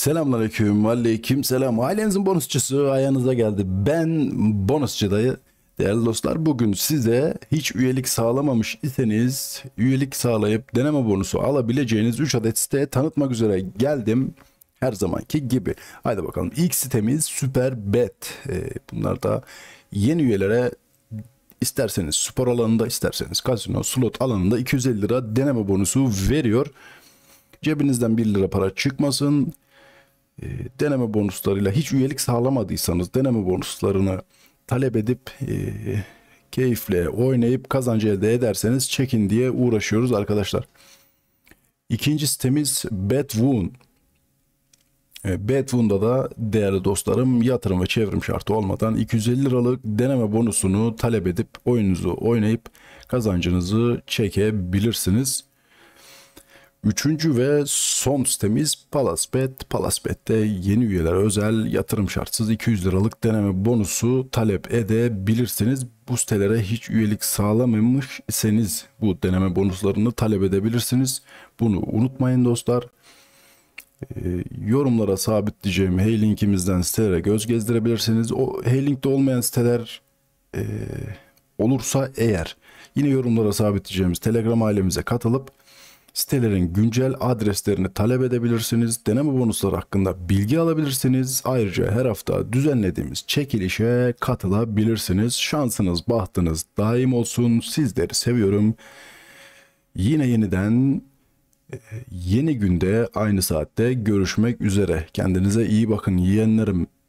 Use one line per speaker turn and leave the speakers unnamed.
Selamünaleyküm, aleyküm selam. Ailenizin bonusçusu ayağınıza geldi. Ben bonusçu dayı. Değerli dostlar bugün size hiç üyelik sağlamamış iseniz üyelik sağlayıp deneme bonusu alabileceğiniz 3 adet site tanıtmak üzere geldim. Her zamanki gibi. Haydi bakalım ilk sitemiz Superbet. Ee, bunlar da yeni üyelere isterseniz spor alanında isterseniz kasino slot alanında 250 lira deneme bonusu veriyor. Cebinizden 1 lira para çıkmasın. Ee, deneme bonuslarıyla hiç üyelik sağlamadıysanız deneme bonuslarını talep edip e, keyifle oynayıp kazancı elde ederseniz çekin diye uğraşıyoruz arkadaşlar. İkinci sitemiz Betwoon. E, Betwoon'da da değerli dostlarım yatırım ve çevrim şartı olmadan 250 liralık deneme bonusunu talep edip oyununuzu oynayıp kazancınızı çekebilirsiniz. Üçüncü ve son sitemiz Palasbet. Palasbet'te yeni üyeler özel yatırım şartsız 200 liralık deneme bonusu talep edebilirsiniz. Bu sitelere hiç üyelik sağlamamış iseniz bu deneme bonuslarını talep edebilirsiniz. Bunu unutmayın dostlar. E, yorumlara sabitleyeceğim hey linkimizden sitelere göz gezdirebilirsiniz. O hey linkte olmayan siteler e, olursa eğer yine yorumlara sabitleyeceğimiz Telegram ailemize katılıp sitelerin güncel adreslerini talep edebilirsiniz. Deneme bonusları hakkında bilgi alabilirsiniz. Ayrıca her hafta düzenlediğimiz çekilişe katılabilirsiniz. Şansınız, bahtınız daim olsun. Sizleri seviyorum. Yine yeniden e, yeni günde aynı saatte görüşmek üzere. Kendinize iyi bakın yeğenlerim.